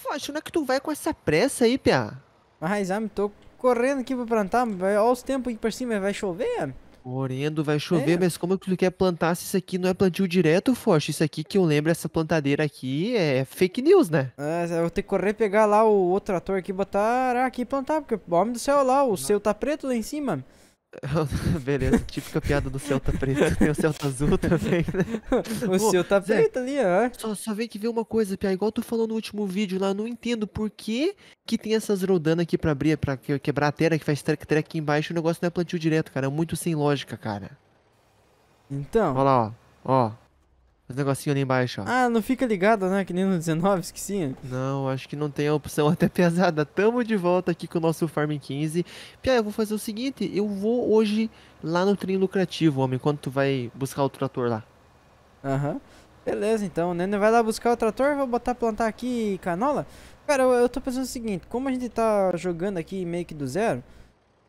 Fátima, onde é que tu vai com essa pressa aí, Pia? Mas, exame, tô correndo aqui pra plantar. Olha os tempos aqui pra cima, vai chover. Correndo, vai chover, é. mas como que tu quer plantar se isso aqui não é plantio direto, Forte? Isso aqui que eu lembro, essa plantadeira aqui é fake news, né? É, é eu vou ter que correr pegar lá o outro trator aqui, botar aqui e plantar, porque o homem do céu lá, o não. seu tá preto lá em cima. Beleza, típica piada do Celta Preto. Tem né? o Celta Azul também, né? O Pô, Celta Zé, Preto ali, ó. Só, só vem que ver uma coisa, Pia. Igual tu falou no último vídeo lá, não entendo por que que tem essas rodando aqui pra abrir, pra quebrar a terra que faz trek aqui embaixo. O negócio não é plantio direto, cara. É muito sem lógica, cara. Então. Olha lá, ó. Ó. Os negocinhos ali embaixo, ó. Ah, não fica ligado, né? Que nem no 19, esqueci. Não, acho que não tem a opção até pesada. Tamo de volta aqui com o nosso Farm 15. Pia, eu vou fazer o seguinte, eu vou hoje lá no trem lucrativo, homem, enquanto tu vai buscar o trator lá. Aham. Uhum. Beleza, então, né? Vai lá buscar o trator, vou botar plantar aqui canola. Cara, eu, eu tô pensando o seguinte, como a gente tá jogando aqui meio que do zero,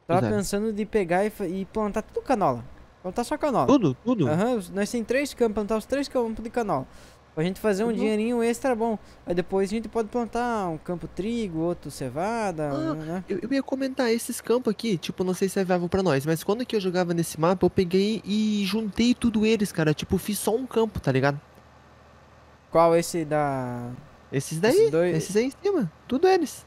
tava do zero. pensando de pegar e, e plantar tudo canola. Plantar tá só canal. Tudo, tudo. Aham, uhum, nós tem três campos, plantar os três campos de canal. Pra gente fazer um uhum. dinheirinho extra bom. Aí depois a gente pode plantar um campo trigo, outro cevada. Ah, né? eu, eu, ia comentar, esses campos aqui, tipo, não sei se é viável pra nós, mas quando que eu jogava nesse mapa, eu peguei e juntei tudo eles, cara. Tipo, fiz só um campo, tá ligado? Qual esse da. Esses daí? Esses, dois... esses aí em cima. Tudo eles.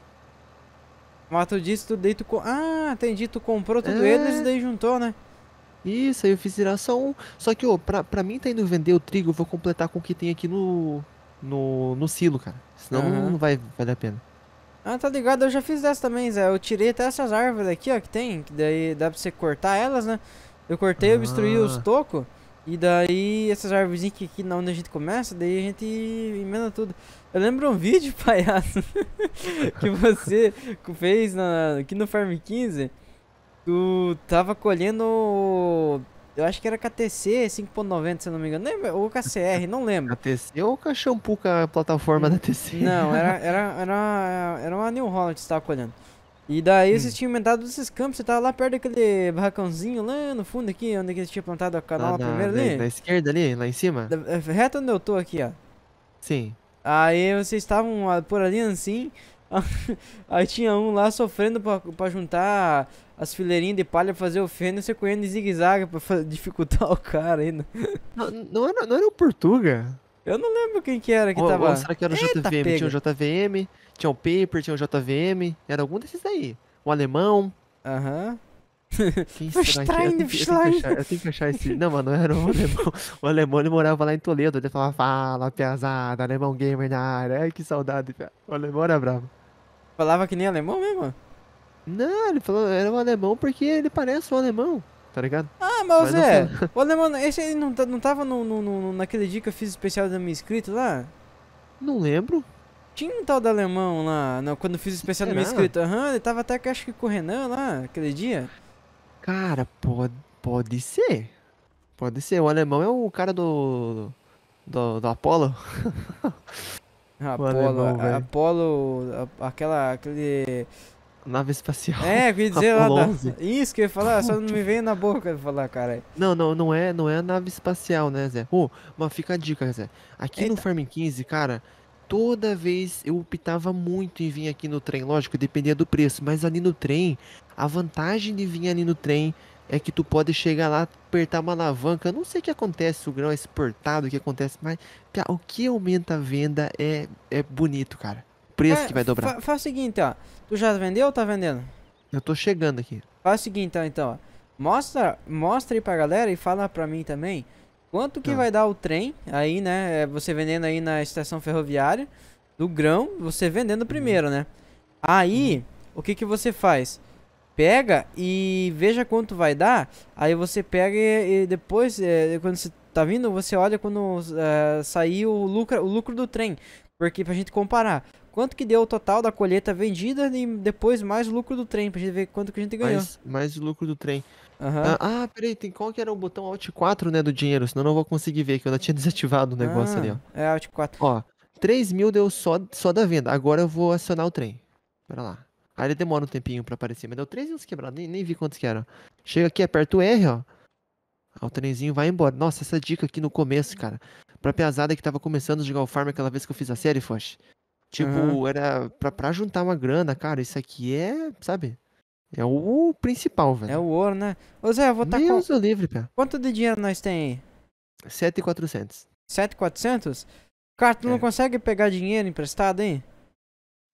Mas tu disse, tu, daí Ah, entendi, tu comprou tudo é... eles e daí juntou, né? Isso, aí eu fiz virar só Só que, ô, pra, pra mim tá indo vender o trigo, eu vou completar com o que tem aqui no. no, no silo, cara. Senão uhum. não, vai valer a pena. Ah, tá ligado, eu já fiz dessa também, Zé. Eu tirei até essas árvores aqui, ó, que tem, que daí dá pra você cortar elas, né? Eu cortei, eu obstruí ah. os tocos, e daí essas árvores que aqui na onde a gente começa, daí a gente emenda tudo. Eu lembro um vídeo, palhaço, que você fez na, aqui no Farm 15, Tu tava colhendo. Eu acho que era KTC 5.90, se eu não me engano. Ou KCR, não lembro. KTC ou Cachampu com é a plataforma da TC? Não, era, era, era, era uma New Holland que você tava colhendo. E daí hum. vocês tinham inventado esses campos, você tava lá perto daquele barracãozinho lá no fundo aqui, onde eles tinham plantado a tá canola primeiro ali. Na esquerda ali, lá em cima? Da, é, reto onde eu tô aqui, ó. Sim. Aí vocês estavam por ali assim, aí tinha um lá sofrendo pra, pra juntar as fileirinhas de palha pra fazer o feno e você correndo em zigue-zague pra dificultar o cara ainda. Não, não, era, não era o Portuga? Eu não lembro quem que era que ou, tava... Ou será que era o Eita, JVM? Pega. Tinha o JVM, tinha o Paper, tinha o JVM, era algum desses aí O alemão. Aham. Uhum. Stein, eu, Stein. Eu, eu tenho que achar esse. Não, mano, era um alemão. O alemão ele morava lá em Toledo. Ele falava, fala, piazada, alemão gamer na área. Ai, que saudade, cara. O alemão era bravo. Falava que nem alemão mesmo? Não, ele falou, era um alemão porque ele parece um alemão, tá ligado? Ah, mas, mas Zé, o alemão, esse aí não, tá, não tava no, no, no, naquele dia que eu fiz especial da minha inscrita lá? Não lembro. Tinha um tal do alemão lá, não, quando eu fiz especial da minha inscrita, aham, uhum, ele tava até que acho que com o Renan lá, aquele dia. Cara, pode, pode ser. Pode ser, o alemão é o cara do... do, do Apollo. Apolo, Apolo, aquela, aquele nave espacial. É, eu ia dizer lá da... Isso que eu ia falar, só não me veio na boca falar, cara. Não, não, não é, não é a nave espacial, né, Zé? O, oh, mas fica a dica, Zé. Aqui Eita. no Farm 15, cara, toda vez eu optava muito em vir aqui no trem, lógico, dependia do preço, mas ali no trem, a vantagem de vir ali no trem é que tu pode chegar lá, apertar uma alavanca, eu não sei o que acontece, o grão é exportado, o que acontece, mas o que aumenta a venda é, é bonito, cara preço é, que vai dobrar. Fa faz o seguinte, ó. Tu já vendeu ou tá vendendo? Eu tô chegando aqui. Faz o seguinte, ó, então, ó. Mostra, mostra aí pra galera e fala pra mim também quanto que tá. vai dar o trem aí, né? É, você vendendo aí na estação ferroviária do grão, você vendendo uhum. primeiro, né? Aí, uhum. o que que você faz? Pega e veja quanto vai dar. Aí você pega e, e depois, é, quando você tá vindo, você olha quando é, sair o lucro, o lucro do trem. Porque pra gente comparar quanto que deu o total da colheita vendida e depois mais lucro do trem, pra gente ver quanto que a gente ganhou. Mais, mais lucro do trem. Uhum. Ah, ah, peraí, tem qual que era o botão Alt 4, né, do dinheiro, senão eu não vou conseguir ver, que eu ainda tinha desativado o negócio ah, ali, ó. É, Alt 4. Ó, 3 mil deu só, só da venda, agora eu vou acionar o trem. Pera lá. Aí ele demora um tempinho pra aparecer, mas deu 3 mil quebrados, nem, nem vi quantos que eram. Chega aqui, aperta o R, ó. Ah, o trenzinho vai embora. Nossa, essa dica aqui no começo, cara. Pra piazada que tava começando a jogar o farm aquela vez que eu fiz a série, Foch. Tipo, uhum. era pra, pra juntar uma grana, cara, isso aqui é, sabe? É o principal, velho. É o ouro, né? Ô Zé, eu vou tá Deus livre, cara Quanto de dinheiro nós tem aí? 7,400. 7,400? Cara, tu é. não consegue pegar dinheiro emprestado, hein?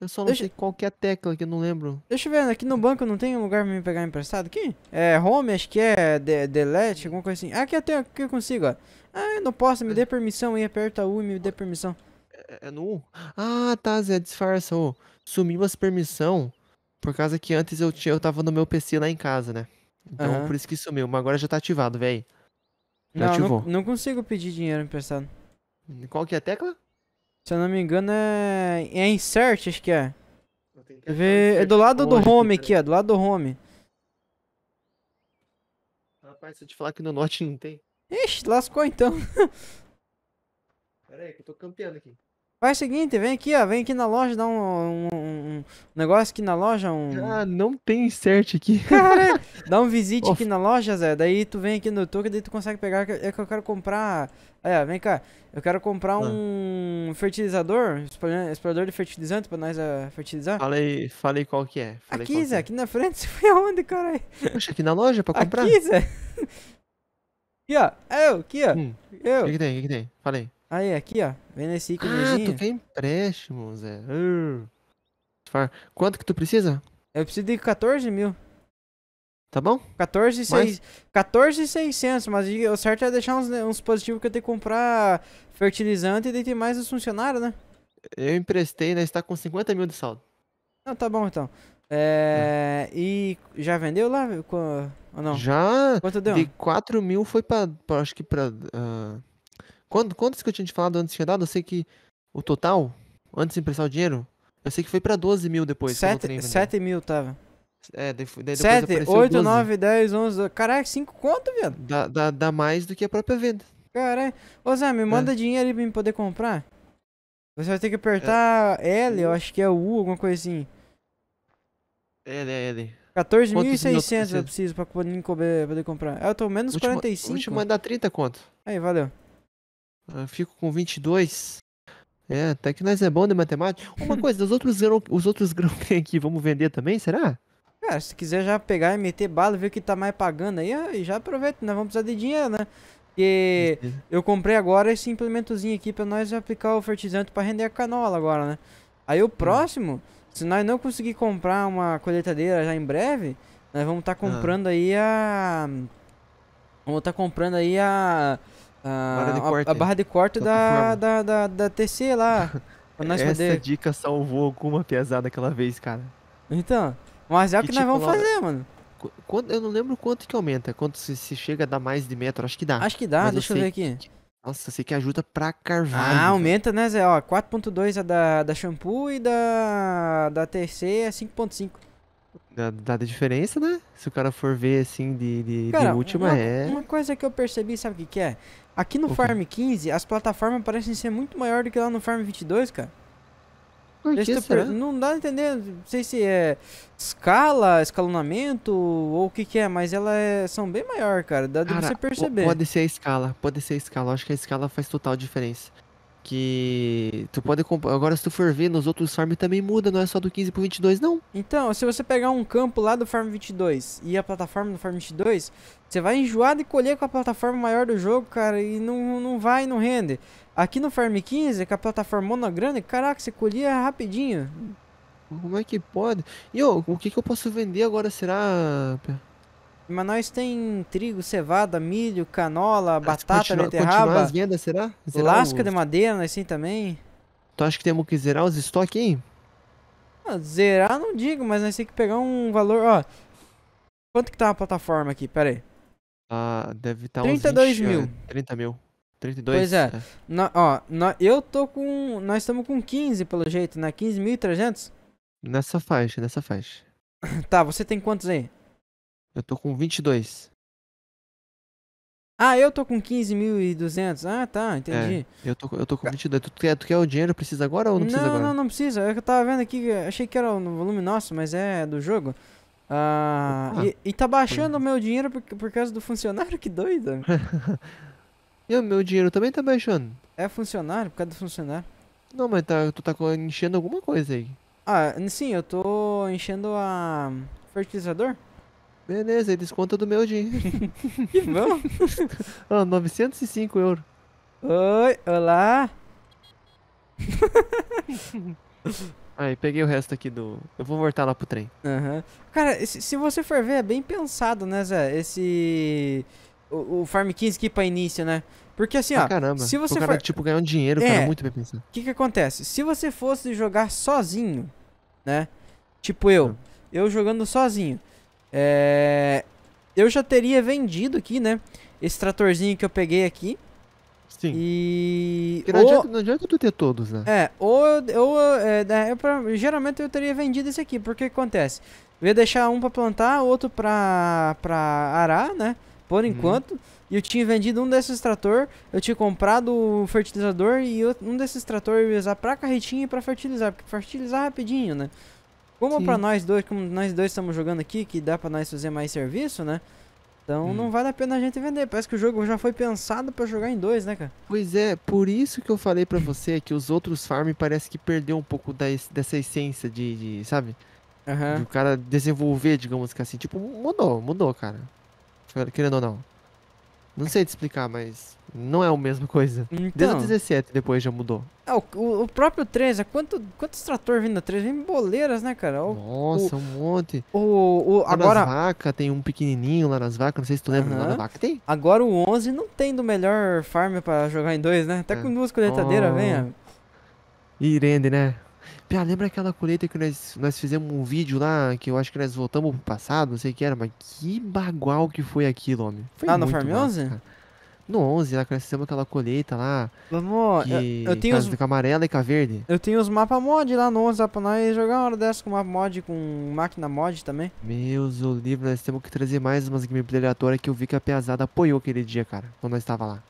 Eu só não Deixa... sei qual que é a tecla que eu não lembro. Deixa eu ver, aqui no banco não tem lugar pra me pegar emprestado aqui? É home, acho que é de, delete, alguma coisa assim. Ah, aqui eu tenho, aqui eu consigo, ó. Ah, eu não posso, me é. dê permissão aí, aperta U e me dê permissão. É, nu. É no Ah, tá, Zé, disfarça. Oh, sumiu as permissão. Por causa que antes eu, tinha, eu tava no meu PC lá em casa, né? Então uhum. por isso que sumiu. Mas agora já tá ativado, velho. Não, não, não, consigo pedir dinheiro emprestado. Qual que é a tecla? Se eu não me engano é. É insert, acho que é. Que Vê... É do lado do home aqui, ó. Do lado do home. Rapaz, se eu te falar que no norte não tem. Ixi, lascou então. Pera aí, que eu tô campeando aqui. Faz o seguinte, vem aqui, ó. Vem aqui na loja, dá um, um, um negócio aqui na loja. Um... Ah, não tem insert aqui. Cara, dá um visite Ofa. aqui na loja, Zé. Daí tu vem aqui no Toca, daí tu consegue pegar. É que eu quero comprar. É, vem cá. Eu quero comprar ah. um fertilizador, explorador de fertilizante pra nós uh, fertilizar. Falei, falei qual que é. Falei aqui, Zé, é. aqui na frente. Você foi aonde, caralho? Poxa, aqui na loja pra comprar? Aqui, Zé. Aqui, ó. Eu, aqui, ó. Hum. Eu. O que, que tem? O que, que tem? Falei. Aí, aqui, ó. Vem nesse íconezinho. Ah, tu tem empréstimo, Zé. Quanto que tu precisa? Eu preciso de 14 mil. Tá bom? 14,600, mas... 14, mas o certo é deixar uns, uns positivos que eu tenho que comprar fertilizante e daí tem mais os funcionários, né? Eu emprestei, né? Está com 50 mil de saldo. Não, tá bom então. É... Hum. E já vendeu lá? Ou não? Já? Quanto deu? De 4 mil foi pra, pra acho que pra... Uh... Quanto, quantos que eu tinha te falado antes de dado? Eu sei que o total, antes de emprestar o dinheiro, eu sei que foi pra 12 mil depois. 7, 7 mil tava. É, daí, daí 7, 8, 12. 9, 10, 11. Caraca, 5 conto, viado. Dá, dá, dá, mais do que a própria venda. Caralho. Ô Zé, me manda é. dinheiro aí pra me poder comprar. Você vai ter que apertar é. L, eu acho que é U, alguma coisinha. Assim. L, é L. 14.600 eu preciso pra poder comprar. É, eu tô menos vou 45. Vou te mandar 30 conto. Aí, valeu. Ah, fico com 22. É, até que nós é bom de matemática. Uma coisa, os outros os outros grão tem aqui, vamos vender também, será? Cara, é, se quiser já pegar e meter bala, ver o que tá mais pagando aí, ah, já aproveita, nós vamos precisar de dinheiro, né? Porque eu comprei agora esse implementozinho aqui pra nós aplicar o fertilizante pra render a canola agora, né? Aí o hum. próximo, se nós não conseguir comprar uma colheitadeira já em breve, nós vamos estar tá ah. comprando ah. aí a... Vamos estar tá comprando aí a ah, a, barra de corte da, da, da, da, TC lá. Essa dica salvou alguma pesada aquela vez, cara. Então, mas é o que, que tipo, nós vamos fazer, lá... mano. Quando, eu não lembro quanto que aumenta, quanto se, se, chega a dar mais de metro, acho que dá. Acho que dá, mas deixa eu, eu ver aqui. Que, nossa, sei que ajuda pra carvalho. Ah, aumenta, né, Zé? Ó, 4.2 a é da, da shampoo e da, da TC é 5.5 dada diferença, né? Se o cara for ver assim de, de, cara, de última uma, é. Uma coisa que eu percebi, sabe o que, que é? Aqui no Farm 15, as plataformas parecem ser muito maior do que lá no Farm 22, cara. Por que será? Per... Não dá a entender, não sei se é escala, escalonamento ou o que que é, mas elas é... são bem maior, cara, dá cara, de você perceber. Pode ser a escala, pode ser a escala, eu acho que a escala faz total diferença que tu pode comprar. Agora, se tu for ver, nos outros farms também muda, não é só do 15 pro 22, não. Então, se você pegar um campo lá do Farm 22 e a plataforma do Farm 22, você vai enjoar de colher com a plataforma maior do jogo, cara, e não, não vai, não rende. Aqui no Farm 15, com a plataforma monograna, caraca, você colhia rapidinho. Como é que pode? E oh, o que, que eu posso vender agora, será? mas nós tem trigo, cevada, milho, canola, batata, beterraba. as vendas, será? Zerar lasca os... de madeira, Sim, também. Tu acha que temos que zerar os estoques aí? Ah, zerar não digo, mas nós temos que pegar um valor, ó. Quanto que tá a plataforma aqui? Pera aí. Ah, deve estar tá uns 32 é, mil. 30 mil. 32? Pois é. é. ó, eu tô com... Nós estamos com 15, pelo jeito, né? 15.300? Nessa faixa, nessa faixa. tá, você tem quantos aí? Eu tô com 22. Ah, eu tô com 15.200. Ah, tá, é, entendi. É, eu, tô, eu tô com 22. Tu quer, tu quer o dinheiro? Precisa agora ou não, não precisa agora? Não, não precisa. É eu tava vendo aqui, achei que era no volume nosso, mas é do jogo. Ah, ah. E, e, tá baixando o meu dinheiro por, por causa do funcionário? Que doido. e o meu dinheiro também tá baixando? É funcionário, por causa do funcionário. Não, mas tá, tu tá enchendo alguma coisa aí. Ah, sim, eu tô enchendo a fertilizador. Beleza, e desconta do meu dinheiro. que bom. 905 euros. Oi, olá. Aí, peguei o resto aqui do. Eu vou voltar lá pro trem. Uhum. Cara, se, se você for ver, é bem pensado, né, Zé? Esse. O, o Farm 15 aqui pra início, né? Porque assim, ah, ó. Caramba, se você o cara, for... tipo, ganhar um dinheiro, é, cara, é muito bem pensado. O que que acontece? Se você fosse jogar sozinho, né? Tipo eu, hum. eu jogando sozinho. É... Eu já teria vendido aqui, né? Esse tratorzinho que eu peguei aqui. Sim. E. Não, ou... adianta, não adianta tu ter todos, né? É, ou, ou é, eu pra... geralmente eu teria vendido esse aqui, porque acontece? Eu ia deixar um pra plantar, outro pra, pra arar, né? Por uhum. enquanto. Hum. E eu tinha vendido um desses trator, eu tinha comprado o fertilizador e eu, um desses trator eu ia usar pra carretinha e pra fertilizar, porque fertilizar rapidinho, né? Como para nós dois, como nós dois estamos jogando aqui, que dá para nós fazer mais serviço, né? Então hum. não vale a pena a gente vender. Parece que o jogo já foi pensado para jogar em dois, né, cara? Pois é, por isso que eu falei para você que os outros farm parece que perdeu um pouco da, dessa essência de, de sabe? Uhum. De o cara desenvolver, digamos que assim. Tipo, mudou, mudou, cara. Querendo ou não. Não é. sei te explicar, mas não é a mesma coisa. Então, Desde o 17 então. depois já mudou. É, o, o, próprio 13, é quanto, quantos trator vindo da 13? Vem boleiras, né, cara? O, Nossa, o, um monte. O, o, agora... Nas vacas tem um pequenininho lá nas vacas, não sei se tu lembra, uh -huh. lá na vaca tem. Agora o 11 não tem do melhor farm pra jogar em dois, né? Até tá é. com duas colheitadeiras, oh. venha. Irende, né? Pia, lembra aquela colheita que nós, nós fizemos um vídeo lá, que eu acho que nós voltamos pro passado, não sei o que era, mas que bagual que foi aquilo, homem. Foi ah, no Farm 11? Cara. No 11, lá, que aquela colheita lá. Vamos, que... eu, eu tenho os... Com amarela e com verde. Eu tenho os mapa mod lá no 11, lá pra nós jogar uma hora dessa com mapa mod, com máquina mod também. Meus, o livro, nós temos que trazer mais umas gameplay aleatórias que eu vi que a Piazada apoiou aquele dia, cara, quando nós tava lá.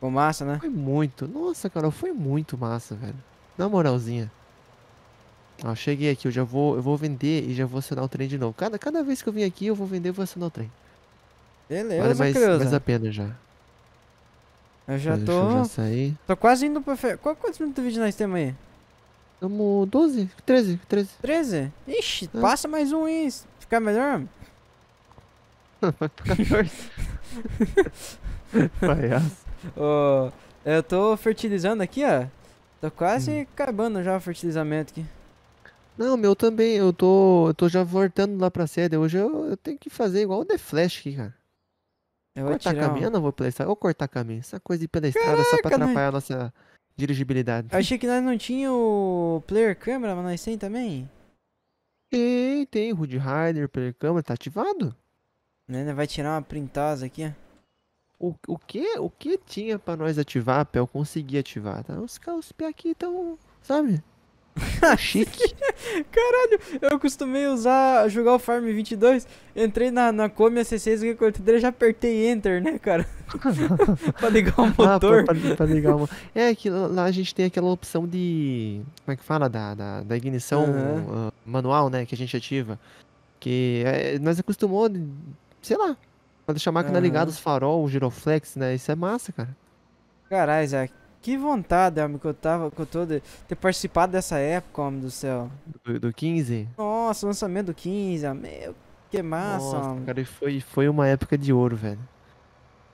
Foi massa, né? Foi muito. Nossa, cara, foi muito massa, velho. Na moralzinha. Ó, cheguei aqui, eu já vou, eu vou vender e já vou acionar o trem de novo. Cada, cada vez que eu vim aqui, eu vou vender e vou acionar o trem. Beleza, vale mais, mais a pena já. Eu já Deixa tô. Eu já sair. Tô quase indo pra. Fe... Qual, quantos minutos de vídeo nós temos aí? Tamo 12, 13, 13. 13? Ixi, é. passa mais um aí. Ficar melhor? Vai ficar melhor. Palhaço. oh, eu tô fertilizando aqui, ó. Tô quase hum. acabando já o fertilizamento aqui. Não, meu também. Eu tô, eu tô já voltando lá pra sede. Hoje eu, eu tenho que fazer igual o The Flash aqui, cara. Eu cortar tirar caminho, um... eu não vou pela estrada. Vou cortar caminho. Essa coisa de ir pela Caraca, é só pra atrapalhar a nossa dirigibilidade. Eu achei que nós não tinha o player câmera, mas nós tem também. Tem, tem. Hood Rider, player câmera, tá ativado. Ainda né, né, vai tirar uma printosa aqui, ó. O, o, que, o que tinha pra nós ativar, eu consegui ativar, tá? Os, os aqui estão, sabe? ah, chique. Caralho, eu costumei usar, jogar o Farm 22, entrei na, na Come c 6 Já apertei Enter, né, cara? pra ligar o motor. Ah, pra, pra, pra ligar o... É, que lá a gente tem aquela opção de... Como é que fala? Da, da, da ignição uhum. uh, manual, né, que a gente ativa. Que é, nós acostumou, sei lá, pra deixar a máquina uhum. É ligada, os farol, o giroflex, né, isso é massa, cara. Caralho, Zé, que vontade, homem, que eu tava, que eu tô ter participado dessa época, homem do céu. Do, do 15? Nossa, o lançamento do 15, meu, que massa, Nossa, homem. cara, e foi, foi uma época de ouro, velho.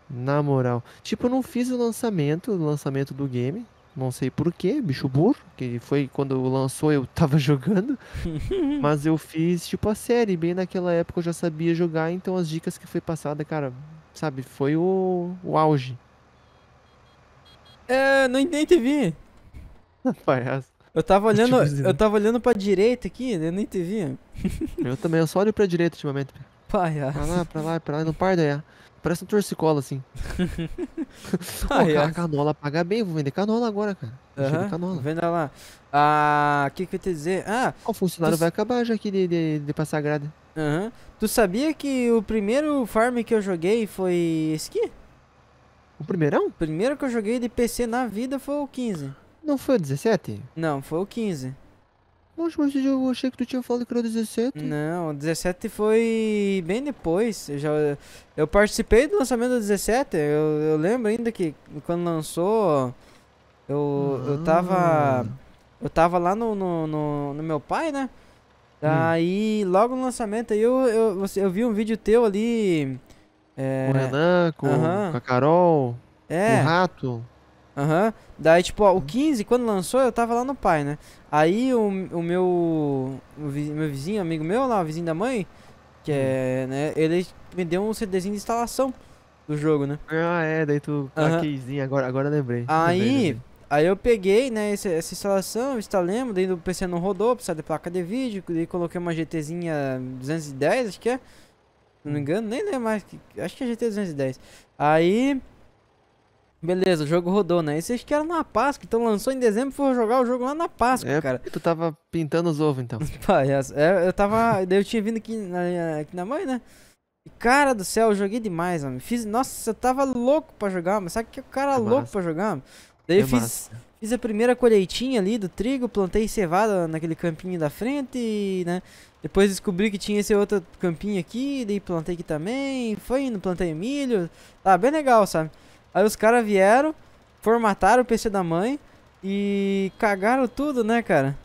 Na moral. Tipo, eu não fiz o lançamento, o lançamento do game. Não sei porquê, bicho burro, que foi quando lançou eu tava jogando. mas eu fiz, tipo, a série. Bem naquela época eu já sabia jogar, então as dicas que foi passada, cara, sabe, foi o, o auge. É, não, nem te vi. Palhaço. Eu tava tipo olhando, eu tava olhando pra direita aqui, eu nem te vi. eu também, eu só olho pra direita ultimamente. Palhaço. Pra lá, pra lá, pra lá, não par daí. Parece um torcicola, assim. Pô, a canola paga bem, vou vender canola agora, cara. Uhum, Venda lá. Ah, o que que eu ia te dizer? Ah... O funcionário tu... vai acabar já aqui de, de, de passar grada. Aham. Uhum. Tu sabia que o primeiro farm que eu joguei foi esse aqui? O primeirão? O primeiro que eu joguei de PC na vida foi o 15. Não foi o 17? Não, foi o 15. Poxa, mas eu achei que tu tinha falado que era o 17. Não, o 17 foi bem depois. Eu, já, eu participei do lançamento do 17. Eu, eu lembro ainda que quando lançou, eu, ah. eu tava. Eu tava lá no, no, no, no meu pai, né? Daí, hum. logo no lançamento, aí eu, eu, eu vi um vídeo teu ali é... Com o Renan, com, com a Carol, é. com o Rato. Aham. Daí, tipo, ó, o 15, quando lançou, eu tava lá no pai, né? Aí o, o meu. O vizinho, meu vizinho, amigo meu lá, o vizinho da mãe, que é, hum. né, ele me deu um CDzinho de instalação do jogo, né? Ah, é, daí tu uhum. -huh. agora, agora lembrei. Aí, lembrei. aí eu peguei, né, essa, essa instalação, instalemos, daí o PC não rodou, precisava de placa de vídeo, daí coloquei uma GTzinha 210, acho que é não me engano, nem lembro mais. Acho que é GT 210. Aí. Beleza, o jogo rodou, né? E vocês que era na Páscoa, então lançou em dezembro e foi jogar o jogo lá na Páscoa, é, cara. Tu tava pintando os ovos, então. É, eu tava. eu tinha vindo aqui na, aqui na mãe, né? E cara do céu, eu joguei demais, mano. Fiz. Nossa, eu tava louco pra jogar, mas sabe que o cara é louco pra jogar? Mano? Daí é eu fiz. Fiz a primeira colheitinha ali do trigo, plantei cevada naquele campinho da frente, né? Depois descobri que tinha esse outro campinho aqui, daí plantei aqui também, foi indo, plantei milho, tá bem legal, sabe? Aí os caras vieram, formataram o PC da mãe e cagaram tudo, né, cara?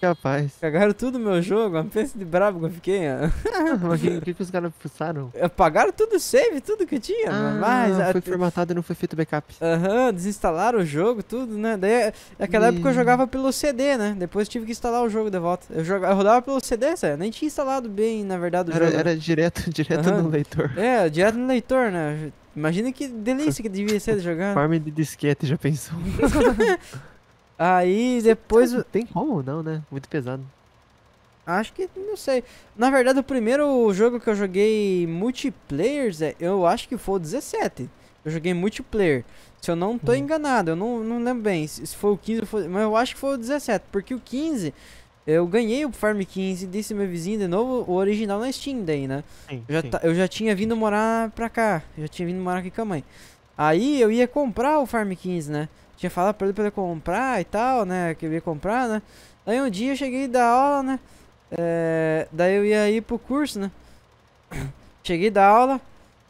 Capaz. Cagaram tudo meu jogo, uma peça de brabo que eu fiquei. Mas o que, que, os caras fuçaram? Apagaram tudo save, tudo que tinha. Ah, mas foi a... formatado e não foi feito backup. Aham, uhum, desinstalaram o jogo, tudo, né? Daí, naquela e... época eu jogava pelo CD, né? Depois tive que instalar o jogo de volta. Eu, jogava, eu rodava pelo CD, sério. Nem tinha instalado bem, na verdade, o era, jogo. Né? Era direto, direto uhum. no leitor. É, direto no leitor, né? Imagina que delícia que devia ser de jogar. Farm de disquete, já pensou? Aí depois. Não tem como não, né? Muito pesado. Acho que não sei. Na verdade, o primeiro jogo que eu joguei multiplayer, é, eu acho que foi o 17. Eu joguei multiplayer. Se eu não tô uhum. enganado, eu não, não lembro bem se foi o 15, foi, mas eu acho que foi o 17, porque o 15 eu ganhei o Farm 15 desse meu vizinho de novo, o original na Steam daí, né? Sim, eu, já sim. eu já tinha vindo morar pra cá, eu já tinha vindo morar aqui com a mãe. Aí eu ia comprar o Farm 15, né? Tinha falado pra ele pra ele comprar e tal, né? Que eu ia comprar, né? Aí um dia eu cheguei da aula, né? É... Daí eu ia ir pro curso, né? cheguei da aula,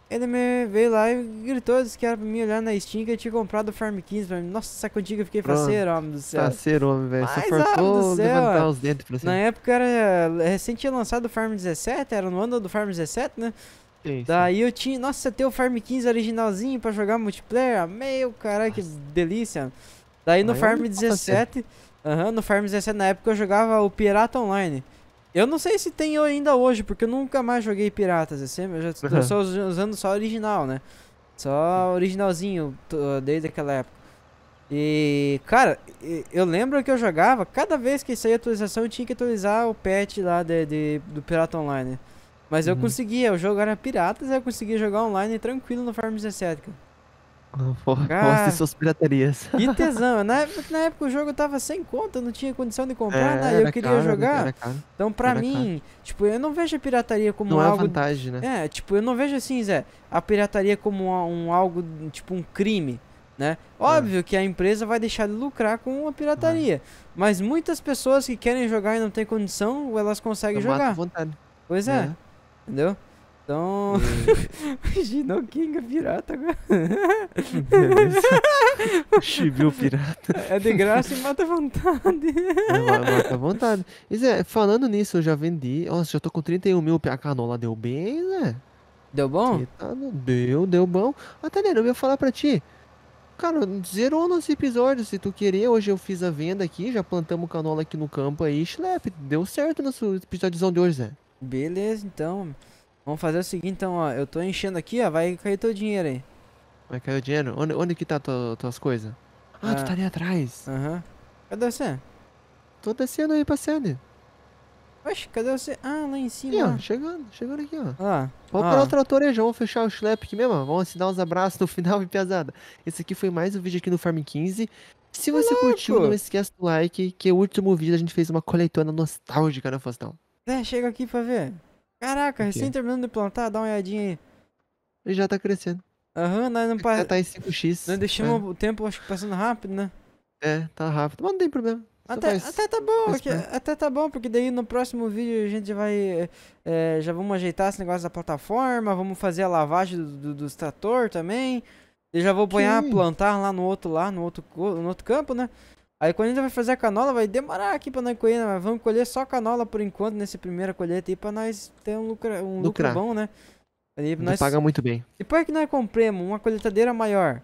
ele me veio lá e gritou, disse que era pra mim olhar na Steam que eu tinha comprado o Farm 15 pra mim. Nossa, que eu fiquei Pronto. faceiro, homem do céu. Tá faceiro, homem, velho. Só faltou levantar é. os dentes pra cima. Na época era... Recente lançado o Farm 17, era no ano do Farm 17, né? Sim, Daí sim. eu tinha. Nossa, tem o Farm 15 originalzinho pra jogar multiplayer. Ah, meio caralho, que delícia. Daí no é Farm 17. Aham, uh -huh, no Farm 17 na época eu jogava o Pirata Online. Eu não sei se tem ainda hoje, porque eu nunca mais joguei piratas, assim, eu já uhum. usando só original, né? Só originalzinho, desde aquela época. E, cara, eu lembro que eu jogava, cada vez que saía atualização eu tinha que atualizar o patch lá de, de do Pirata Online. Mas eu uhum. conseguia, é o jogo era piratas, eu conseguia jogar online tranquilo no Farm 17, cara. Porra, cara, suas piratarias. Que tesão. Na época, na época o jogo tava sem conta, não tinha condição de comprar, é, né? Eu queria caro, jogar. Então, pra era mim, caro. tipo, eu não vejo a pirataria como não é algo. É, vantagem, né? é, tipo, eu não vejo assim, Zé, a pirataria como um, um algo, tipo, um crime. Né? Óbvio é. que a empresa vai deixar de lucrar com a pirataria. É. Mas muitas pessoas que querem jogar e não tem condição, elas conseguem eu jogar. Pois é. é. Entendeu? Então. Hum. Imagina o King pirata agora. o Chibiu pirata. É de graça e mata à vontade. É, mata à vontade. E Zé, falando nisso, eu já vendi. Nossa, já tô com 31 mil. A canola deu bem, Zé. Né? Deu bom? Tá deu, deu bom. Até né, eu ia falar pra ti. Cara, zerou nosso episódio. Se tu querer, hoje eu fiz a venda aqui, já plantamos canola aqui no campo aí, Schlepp. Deu certo nosso episódiozão de hoje, Zé. Beleza, então. Vamos fazer o seguinte, então, ó. Eu tô enchendo aqui, ó. Vai cair teu dinheiro aí. Vai cair o dinheiro? Onde, onde que tá tu, tuas coisas? Ah, ah, tu tá ali atrás. Aham. Cadê você? Tô descendo aí pra Sandy. Oxe, cadê você? Ah, lá em cima. Aqui, ó, chegando, chegando aqui, ó. Ah, vamos ó. parar o trator aí, já vamos fechar o schlep aqui mesmo. Vamos se dar uns abraços no final, e pesada. Esse aqui foi mais um vídeo aqui no Farm 15. Se você curtiu, não esquece do like, que o último vídeo a gente fez uma coletona nostálgica né, Faustão. É, chega aqui pra ver. Caraca, recém terminando de plantar, dá uma olhadinha aí. Ele já tá crescendo. Aham, uhum, nós não paramos. Já tá em 5x. Nós deixamos é. o tempo, acho que passando rápido, né? É, tá rápido. Mas não tem problema. até, faz, até tá bom, porque, até tá bom, porque daí no próximo vídeo a gente vai. É, já vamos ajeitar esse negócio da plataforma, vamos fazer a lavagem do, do, dos trator também. Eu já vou apanhar plantar lá no outro lá, no outro, no outro campo, né? Aí quando a gente vai fazer a canola, vai demorar aqui pra nós colher, né? mas vamos colher só canola por enquanto, nessa primeira colheita aí, pra nós ter um lucro, um lucro bom, né? Aí, nós... Paga muito bem. Depois que nós compremos uma colheitadeira maior,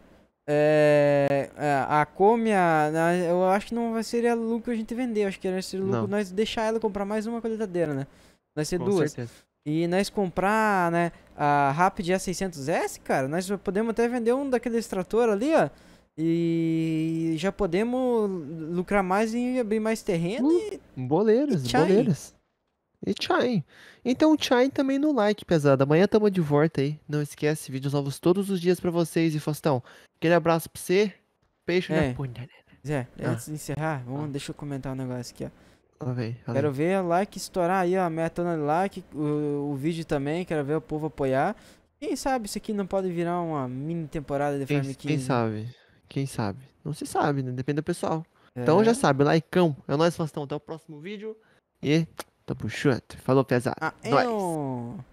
é, é a Comia, eu acho que não vai ser lucro a gente vender, acho que era ser lucro não. nós deixar ela comprar mais uma colheitadeira, né? Vai ser Com duas. Certeza. E nós comprar, né, a Rapid A600S, cara, nós podemos até vender um daqueles trator ali, ó, e já podemos lucrar mais e abrir mais terreno uh, e... Boleiros, e boleiros. E Chai. Então chai também no like, pesado Amanhã tamo de volta aí. Não esquece, vídeos novos todos os dias para vocês. E Faustão, aquele abraço pra você. Peixe é. na punha. Né? Zé, ah. antes de encerrar, vamos, ah. deixa eu comentar um negócio aqui, ó. Quero ver like estourar aí a meta no like, o, o, vídeo também, quero ver o povo apoiar. Quem sabe isso aqui não pode virar uma mini temporada de Farm King. Quem né? sabe? Quem sabe? Não se sabe, né? Depende do pessoal. É. Então já sabe, likeão. É nóis, Faustão. Até o próximo vídeo. E tamo junto. Falou, pesado. Ah, nóis. Eu...